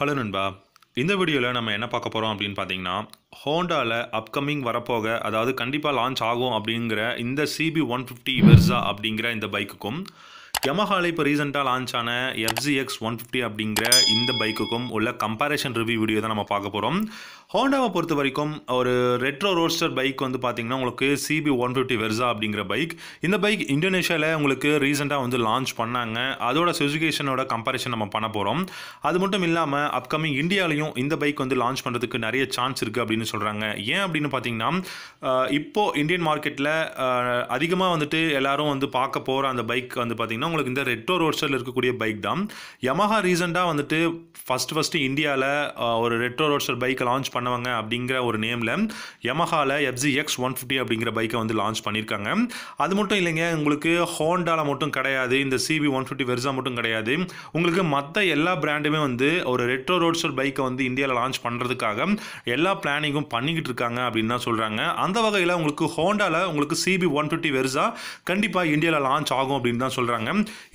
hello நண்பா இந்த வீடியோவில் நம்ம என்ன பார்க்க போகிறோம் அப்படின்னு பார்த்தீங்கன்னா ஹோண்டாவில் அப்கமிங் வரப்போக அதாவது கண்டிப்பாக லான்ச் ஆகும் அப்படிங்கிற இந்த சிபி ஒன் ஃபிஃப்டி வெர்ஸா அப்படிங்கிற இந்த பைக்குக்கும் யமஹால இப்போ ரீசெண்டாக லான்ச் ஆன எஃப்ஜி எக்ஸ் ஒன் ஃபிஃப்டி அப்படிங்கிற இந்த பைக்குக்கும் உள்ள கம்பேரிஷன் ரிவ்யூ வீடியோ தான் நம்ம பார்க்க போகிறோம் ஹோண்டாவை பொறுத்த வரைக்கும் ஒரு ரெட்ரோ ரோஸ்டர் பைக் வந்து பார்த்திங்கன்னா உங்களுக்கு சிபி ஒன் ஃபிஃப்டி வெர்சா அப்படிங்கிற பைக் இந்த பைக் இந்தோனேஷியாவில் உங்களுக்கு ரீசெண்டாக வந்து லான்ச் பண்ணாங்க அதோட ஸ்பெசிஃபிகேஷனோட கம்பேரிஷன் நம்ம பண்ண போகிறோம் அது மட்டும் இல்லாமல் அப்கமிங் இந்தியாவிலையும் இந்த பைக் வந்து லான்ச் பண்ணுறதுக்கு நிறைய சான்ஸ் இருக்குது அப்படின்னு சொல்கிறாங்க ஏன் அப்படின்னு பார்த்தீங்கன்னா இப்போது இந்தியன் மார்க்கெட்டில் அதிகமாக வந்துட்டு எல்லோரும் வந்து பார்க்க போகிற அந்த பைக் வந்து பார்த்திங்கன்னா உங்களுக்கு இந்த ரெட்டோ ரோட்ஸ்டரில் இருக்கக்கூடிய பைக் தான் யமஹா ரீசெண்டாக வந்துட்டு ஃபஸ்ட்டு ஃபஸ்ட்டு இந்தியாவில் ஒரு ரெட்ரோ ரோட்ஸர் பைக்கை லான்ச் பண்ணுவாங்க அப்படிங்கிற ஒரு நேமில் யமஹாவில் எஃப்ஜி எக்ஸ் ஒன் ஃபிஃப்டி அப்படிங்கிற பைக்கை வந்து லான்ச் பண்ணியிருக்காங்க அது மட்டும் இல்லைங்க உங்களுக்கு ஹோண்டாவில் மட்டும் கிடையாது இந்த சிபி ஒன் ஃபிஃப்டி வெர்சா மட்டும் கிடையாது உங்களுக்கு மற்ற எல்லா பிராண்டுமே வந்து ஒரு ரெட்ரோ ரோட்ஸர் பைக்கை வந்து இந்தியாவில் லான்ச் பண்ணுறதுக்காக எல்லா பிளானிங்கும் பண்ணிக்கிட்டு இருக்காங்க அப்படின்னு தான் சொல்கிறாங்க அந்த வகையில் உங்களுக்கு ஹோண்டாவில் உங்களுக்கு சிபி ஒன் ஃபிஃப்டி வெர்சா கண்டிப்பாக இந்தியாவில் லான்ச் ஆகும் அப்படின்னு தான் சொல்கிறாங்க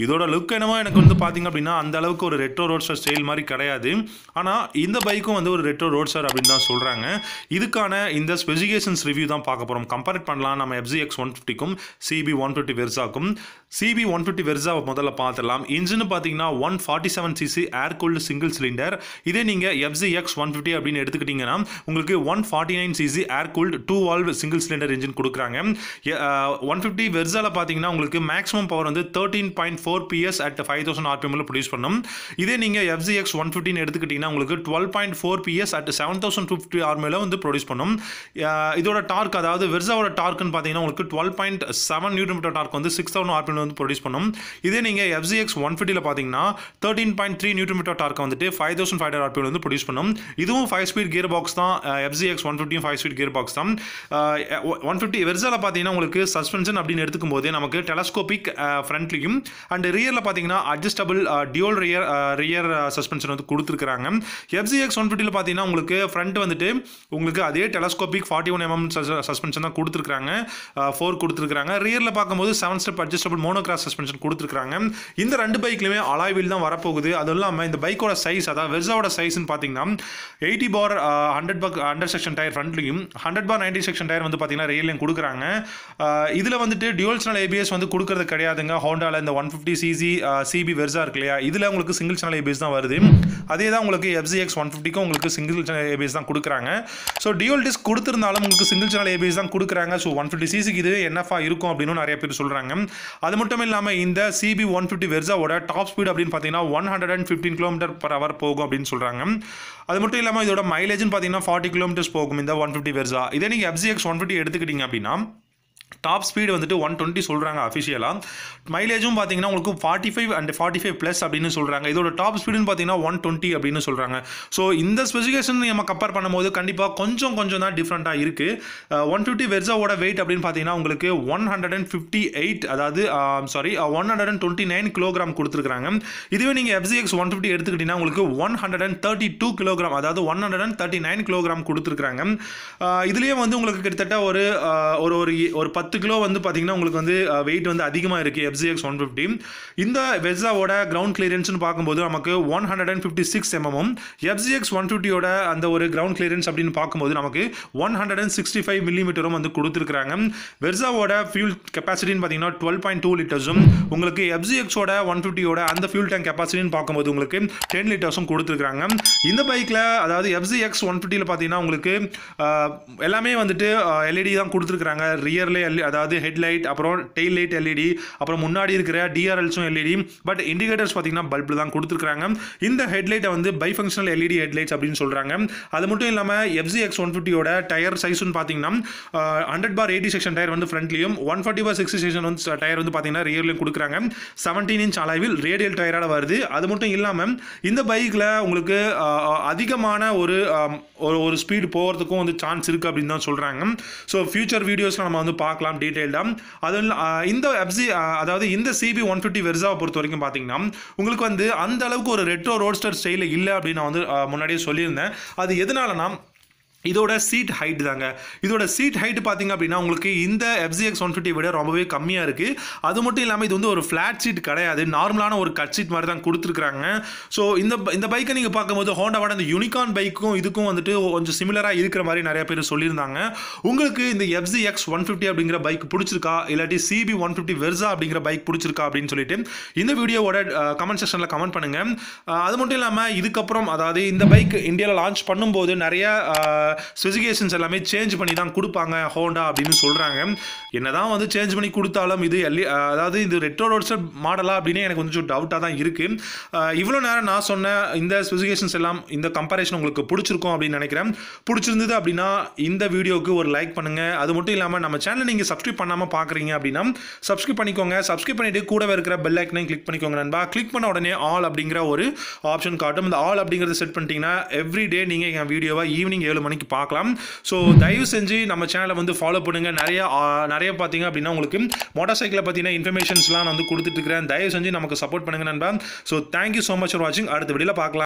இதோட லுக் என்னமோ எனக்கு வந்து பார்த்தீங்க அப்படின்னா அந்த அளவுக்கு ஒரு ரெட்ரோ ரோட்ஸர் ஸ்டைல் மாதிரி கிடையாது கிடையாது ஆனால் இந்த பைக்கும் வந்து ஒரு ரெட்ரோ ரோட் சார் அப்படின்னு தான் சொல்கிறாங்க இதுக்கான இந்த ஸ்பெசிஃபிகேஷன்ஸ் ரிவ்யூ தான் பார்க்க போகிறோம் கம்பேர் பண்ணலாம் நம்ம எஃப்சி எக்ஸ் ஒன் ஃபிஃப்டிக்கும் சிபி ஒன் ஃபிஃப்டி வெர்சாக்கும் சிபி ஒன் ஃபிஃப்டி வெர்சாவை முதல்ல பார்த்துடலாம் இன்ஜின் பார்த்தீங்கன்னா one forty seven CC air cooled single cylinder இதே நீங்கள் எஃப்சி எக்ஸ் ஒன் ஃபிஃப்டி அப்படின்னு எடுத்துக்கிட்டிங்கன்னா உங்களுக்கு one forty nine CC air cooled two valve single cylinder engine கொடுக்குறாங்க ஒன் ஃபிஃப்டி வெர்சாவில் பார்த்தீங்கன்னா உங்களுக்கு மேக்ஸிமம் பவர் வந்து thirteen point four PS at five thousand ஆர்பிஎம்ல ப்ரொடியூஸ் பண்ணும் இதே நீங்கள் எஃப்சி எக்ஸ் ஒன் ஃபிஃப்டின்னு எடுத்துக்கிட்டிங்கன்னா உங்களுக்கு twelve point four PS at seven thousand fifty ஆர்மியில் வந்து ப்ரொடியூஸ் பண்ணும் இதோட டார்க் அதாவது வெர்ஸாவோட டார்க்னு பார்த்தீங்கன்னா உங்களுக்கு twelve point seven newton metre torque வந்து சிக்ஸ் தௌசண்ட் ஆர்பிஎம் வந்து ப்ரொடியூஸ் பண்ணும் இதே நீங்கள் எஃப்சிஎக்ஸ் ஒன் ஃபிஃப்டியில் பார்த்தீங்கன்னா thirteen point three newton metre டார்க்கை வந்துட்டு ஃபைவ் தௌசண்ட் ஃபைவ் ஹண்ட்ரட் ஆர்பியில் வந்து ப்ரொடியூஸ் பண்ணும் இதுவும் ஃபைவ் ஸ்பீட் கியர் பாக்ஸ் தான் எஃப்சிஎக்ஸ் ஒன் ஃபிஃப்டியும் ஃபைவ் ஸ்பீட் கியர் பாக்ஸ் தான் ஒன் ஃபிஃப்டி வெர்சாவில் பார்த்தீங்கன்னா உங்களுக்கு சஸ்பென்ஷன் அப்படின்னு எடுத்துக்கும் போது நமக்கு டெலஸ்கோபிக் ஃப்ரண்ட்லையும் அண்ட் ரியரில் பார்த்தீங்கன்னா adjustable dual rear rear suspension வந்து கொடுத்துருக்குறாங்க எஃப்சிஎக்ஸ் ஒன் ஃபிஃப்டியில் பார்த்தீங்கன்னா உங்களுக்கு ஃப்ரண்ட் வந்துட்டு உங்களுக்கு அதே telescopic forty one MM suspension தான் கொடுத்துருக்காங்க ஃபோர் கொடுத்துருக்காங்க ரியரில் பார்க்கும்போது seven step adjustable mode monocross suspension கொடுத்துருக்காங்க இந்த ரெண்டு பைக்லையுமே அலாய்வில் தான் வரப்போகுது அதுவும் இல்லாமல் இந்த பைக்கோட சைஸ் அதாவது வெர்ஸாவோட சைஸ்னு பார்த்தீங்கன்னா eighty bar hundred bar hundred section tyre ஃப்ரண்ட்லையும் hundred bar ninety section tyre வந்து பார்த்தீங்கன்னா ரெயிலையும் கொடுக்குறாங்க இதில் வந்துட்டு டியூல்ஸ்னல் சேனல் ஏபிஎஸ் வந்து கொடுக்கறது கிடையாதுங்க ஹோண்டாவில் இந்த one fifty CC CB Verza இருக்கு இல்லையா இதில் உங்களுக்கு சிங்கிள் சேனல் ஏபிஎஸ் தான் வருது அதே தான் உங்களுக்கு எக்ஸ் ஒன் ஃபிஃப்டிக்கும் உங்களுக்கு சிங்கிள் சேனல் ஏபிஎஸ் தான் கொடுக்குறாங்க ஸோ டியூல் டிஸ்க் கொடுத்துருந்தாலும் உங்களுக்கு சிங்கிள் சேனல் ஏபிஎஸ் தான் கொடுக்குறாங்க ஸோ ஒன் ஃபிஃப்டி சிசிக்கு இது என்னஃபா இருக்கும் அப்படின்னு நிறைய பேர் சொல்கிறாங்க அது மட்டும் இல்லாமல் இந்த சிபி ஒன் ஃபிஃப்டி வெர்ஸாவோட டாப் ஸ்பீட் அப்படின்னு பார்த்தீங்கன்னா one hundred and fifteen kilometre per போகும் அப்படின்னு சொல்கிறாங்க அது மட்டும் இல்லாமல் இதோட மைலேஜ்னு பார்த்தீங்கன்னா ஃபார்ட்டி கிலோமீட்டர்ஸ் போகும் இந்த ஒன் ஃபிஃப்டி வெர்ஸா இதே நீங்கள் எஃப்ஜிஎக்ஸ் ஒன் ஃபிஃப்டி எடுத்துக்கிட்டீங்க அப்படின்னா டாப் ஸ்பீடு வந்துட்டு ஒன் டுவெண்ட்டி சொல்கிறாங்க அஃபிஷியலாக மைலேஜும் பார்த்தீங்கன்னா உங்களுக்கு forty five and forty five plus அப்படின்னு சொல்கிறாங்க இதோட டாப் ஸ்பீடுன்னு பார்த்தீங்கன்னா ஒன் டுவெண்ட்டி அப்படின்னு சொல்கிறாங்க ஸோ இந்த ஸ்பெசிஃபிகேஷன் நம்ம கம்பேர் பண்ணும்போது கண்டிப்பாக கொஞ்சம் கொஞ்சம் தான் டிஃப்ரெண்ட்டாக இருக்குது ஒன் ஃபிஃப்டி வெர்ஸாவோட வெயிட் அப்படின்னு பார்த்தீங்கன்னா உங்களுக்கு one hundred and fifty eight அதாவது sorry one hundred and twenty nine kilogram கொடுத்துருக்காங்க இதுவே நீங்கள் எஃப்சிஎக்ஸ் ஒன் ஃபிஃப்டி எடுத்துக்கிட்டிங்கன்னா உங்களுக்கு one hundred and thirty two kilogram அதாவது one hundred and thirty nine kilogram கொடுத்துருக்காங்க இதுலேயே வந்து உங்களுக்கு கிட்டத்தட்ட ஒரு ஒரு ஒரு பத்து பத்து கிலோ வந்து பார்த்தீங்கன்னா உங்களுக்கு வந்து வெயிட் வந்து அதிகமாக இருக்குது எஃப்சிஎக்ஸ் ஒன் ஃபிஃப்டி இந்த வெஸ்ஸாவோட கிரவுண்ட் கிளியரன்ஸ்னு பார்க்கும்போது நமக்கு one hundred and fifty six எம்எம்மும் எஃப்சிஎக்ஸ் ஒன் ஃபிஃப்டியோட அந்த ஒரு கிரவுண்ட் கிளியரன்ஸ் அப்படின்னு பார்க்கும்போது நமக்கு one hundred and sixty five மில்லிமீட்டரும் வந்து கொடுத்துருக்காங்க வெர்சாவோட ஃபியூல் கெப்பாசிட்டின்னு பார்த்தீங்கன்னா டுவெல் பாயிண்ட் டூ லிட்டர்ஸும் உங்களுக்கு எஃப்சிஎக்ஸோட ஒன் ஃபிஃப்டியோட அந்த ஃபியூல் டேங்க் கெப்பாசிட்டின்னு பார்க்கும்போது உங்களுக்கு டென் லிட்டர்ஸும் கொடுத்துருக்காங்க இந்த பைக்கில் அதாவது எஃப்சிஎக்ஸ் ஒன் ஃபிஃப்டியில் பார்த்தீங்கன்னா உங்களுக்கு எல்லாமே வந்துட்டு எல்இடி e தான் கொடுத்துருக்காங்க ரியர்லேயே அதாவது ஹெட்லைட் அப்புறம் டெயில் லைட் எல்இடி அப்புறம் முன்னாடி இருக்கிற டிஆர்எல்ஸும் எல்இடி பட் e இண்டிகேட்டர்ஸ் பார்த்தீங்கன்னா பல்பில் தான் கொடுத்துருக்காங்க இந்த ஹெட்லைட்டை வந்து பை ஃபங்க்ஷனல் எல்இடி ஹெட்லைட்ஸ் அப்படின்னு சொல்கிறாங்க அது மட்டும் இல்லாமல் எஃப்சி எக்ஸ் ஒன் ஃபிஃப்டியோட டயர் சைஸ்னு பார்த்தீங்கன்னா hundred bar eighty section tyre வந்து ஃப்ரண்ட்லையும் one forty bar sixty section வந்து டயர் வந்து பார்த்தீங்கன்னா ரியர்லையும் கொடுக்குறாங்க செவன்டீன் இன்ச் அளவில் ரேடியல் டயராக வருது அது மட்டும் இல்லாமல் இந்த பைக்கில் உங்களுக்கு அதிகமான ஒரு ஒரு ஸ்பீடு போகிறதுக்கும் வந்து சான்ஸ் இருக்குது அப்படின்னு தான் சொல்கிறாங்க ஸோ ஃபியூச்சர் வீடியோஸில் நம்ம வந்து பார்க்க பார்க்கலாம் டீட்டெயில்டாக அது இந்த எப்சி அதாவது இந்த சிபி ஒன் ஃபிஃப்டி வெர்சாவை பொறுத்த வரைக்கும் பார்த்தீங்கன்னா உங்களுக்கு வந்து அந்த அளவுக்கு ஒரு ரெட்ரோ ரோட்ஸ்டர் ஸ்டைலில் இல்லை அப்படின்னு நான் வந்து முன்னாடியே சொல்லியிருந்தேன் அது எதனாலனா இதோட சீட் ஹைட் தாங்க இதோட சீட் ஹைட் பார்த்திங்க அப்படின்னா உங்களுக்கு இந்த எஃப்சிஎக்ஸ் ஒன் ஃபிஃப்டி விட ரொம்பவே கம்மியாக இருக்குது அது மட்டும் இல்லாமல் இது வந்து ஒரு ஃப்ளாட் சீட் கிடையாது நார்மலான ஒரு கட் சீட் மாதிரி தான் கொடுத்துருக்குறாங்க ஸோ இந்த இந்த பைக்கை நீங்கள் பார்க்கும்போது ஹோண்டாவோட அந்த யூனிகான் பைக்கும் இதுக்கும் வந்துட்டு கொஞ்சம் சிமிலராக இருக்கிற மாதிரி நிறைய பேர் சொல்லியிருந்தாங்க உங்களுக்கு இந்த எஃப்ஜிஎக்ஸ் ஒன் ஃபிஃப்டி அப்படிங்கிற பைக் பிடிச்சிருக்கா இல்லாட்டி சிபி ஒன் ஃபிஃப்டி வெர்ஸா அப்படிங்கிற பைக் பிடிச்சிருக்கா அப்படின்னு சொல்லிட்டு இந்த வீடியோவோட கமெண்ட் செக்ஷனில் கமெண்ட் பண்ணுங்கள் அது மட்டும் இல்லாமல் இதுக்கப்புறம் அதாவது இந்த பைக் இந்தியாவில் லான்ச் பண்ணும்போது நிறைய ஸ்பெசிஃபிகேஷன்ஸ் எல்லாமே சேஞ்ச் பண்ணி தான் கொடுப்பாங்க ஹோண்டா அப்படின்னு சொல்கிறாங்க என்னதான் வந்து சேஞ்ச் பண்ணி கொடுத்தாலும் இது எல்லி அதாவது இது ரெட்ரோ ரோட்ஸர் மாடலாக அப்படின்னு எனக்கு கொஞ்சம் டவுட்டாக தான் இருக்குது இவ்வளோ நேரம் நான் சொன்ன இந்த ஸ்பெசிஃபிகேஷன்ஸ் எல்லாம் இந்த கம்பேரிஷன் உங்களுக்கு பிடிச்சிருக்கும் அப்படின்னு நினைக்கிறேன் பிடிச்சிருந்தது அப்படின்னா இந்த வீடியோவுக்கு ஒரு லைக் பண்ணுங்கள் அது மட்டும் இல்லாமல் நம்ம சேனல் நீங்கள் சப்ஸ்கிரைப் பண்ணாமல் பார்க்குறீங்க அப்படின்னா சப்ஸ்கிரைப் பண்ணிக்கோங்க சப்ஸ்கிரைப் பண்ணிவிட்டு கூடவே இருக்கிற பெல் ஐக்கனையும் கிளிக் பண்ணிக்கோங்க நண்பா கிளிக் பண்ண உடனே ஆல் அப்படிங்கிற ஒரு ஆப்ஷன் காட்டும் இந்த ஆல் அப்படிங்கிறத செட் பண்ணிட்டீங்கன்னா எவ்ரி டே நீங்கள் என் வீடியோவை ஈவினிங் ஏழு மணிக்கு இன்னைக்கு பார்க்கலாம் ஸோ தயவு செஞ்சு நம்ம சேனலை வந்து ஃபாலோ பண்ணுங்க நிறைய நிறைய பார்த்தீங்க அப்படின்னா உங்களுக்கு மோட்டார் சைக்கிளை பற்றின இன்ஃபர்மேஷன்ஸ்லாம் நான் வந்து கொடுத்துட்டு இருக்கிறேன் தயவு செஞ்சு நமக்கு சப்போர்ட் பண்ணுங்க நண்பா so thank you so much for வாட்சிங் அடுத்த வீடியோவில் பார்க்கலாம்